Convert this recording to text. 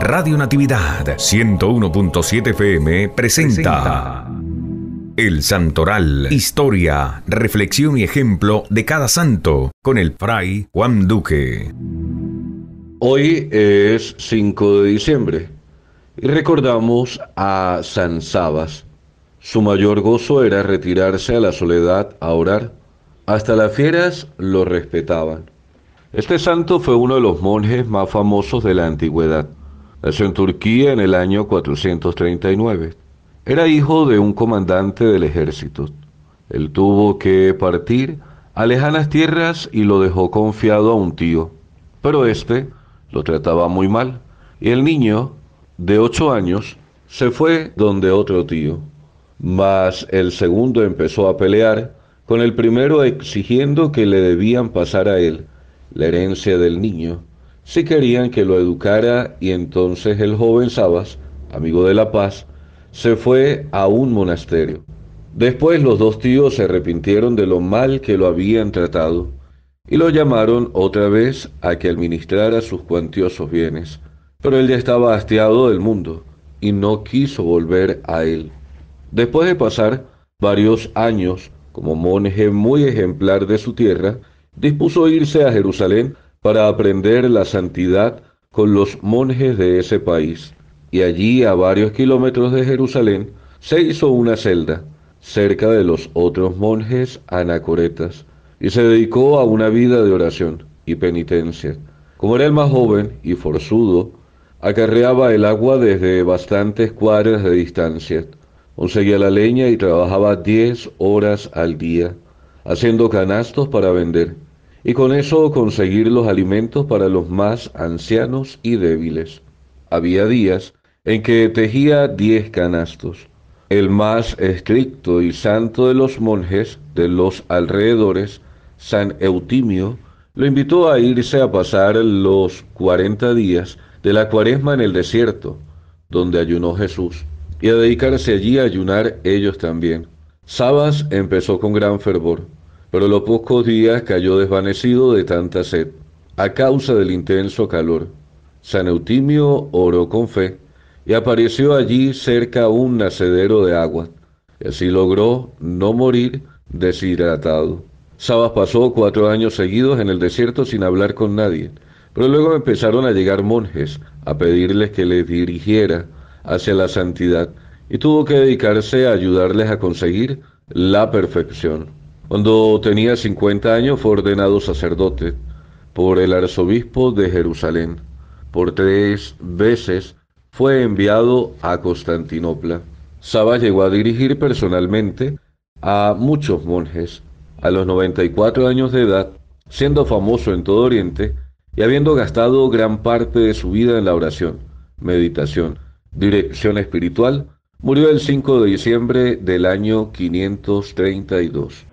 Radio Natividad 101.7 FM presenta, El Santoral, historia, reflexión y ejemplo de cada santo con el fray Juan Duque. Hoy es 5 de diciembre y recordamos a San Sabas. Su mayor gozo era retirarse a la soledad a orar. Hasta las fieras lo respetaban. Este santo fue uno de los monjes más famosos de la antigüedad en Turquía en el año 439. Era hijo de un comandante del ejército. Él tuvo que partir a lejanas tierras y lo dejó confiado a un tío. Pero este lo trataba muy mal y el niño, de ocho años, se fue donde otro tío. Mas el segundo empezó a pelear con el primero exigiendo que le debían pasar a él la herencia del niño si querían que lo educara y entonces el joven Sabas, amigo de la paz, se fue a un monasterio. Después los dos tíos se arrepintieron de lo mal que lo habían tratado y lo llamaron otra vez a que administrara sus cuantiosos bienes, pero él ya estaba hastiado del mundo y no quiso volver a él. Después de pasar varios años como monje muy ejemplar de su tierra, dispuso irse a Jerusalén para aprender la santidad con los monjes de ese país. Y allí, a varios kilómetros de Jerusalén, se hizo una celda, cerca de los otros monjes anacoretas, y se dedicó a una vida de oración y penitencia. Como era el más joven y forzudo, acarreaba el agua desde bastantes cuadras de distancia, conseguía la leña y trabajaba diez horas al día, haciendo canastos para vender y con eso conseguir los alimentos para los más ancianos y débiles. Había días en que tejía diez canastos. El más estricto y santo de los monjes de los alrededores, San Eutimio, lo invitó a irse a pasar los cuarenta días de la cuaresma en el desierto, donde ayunó Jesús, y a dedicarse allí a ayunar ellos también. Sabas empezó con gran fervor pero los pocos días cayó desvanecido de tanta sed, a causa del intenso calor. San Eutimio oró con fe y apareció allí cerca un nacedero de agua, y así logró no morir deshidratado. Sabas pasó cuatro años seguidos en el desierto sin hablar con nadie, pero luego empezaron a llegar monjes a pedirles que les dirigiera hacia la santidad y tuvo que dedicarse a ayudarles a conseguir la perfección. Cuando tenía 50 años fue ordenado sacerdote por el arzobispo de Jerusalén. Por tres veces fue enviado a Constantinopla. Saba llegó a dirigir personalmente a muchos monjes a los 94 años de edad, siendo famoso en todo Oriente y habiendo gastado gran parte de su vida en la oración, meditación, dirección espiritual, murió el 5 de diciembre del año 532.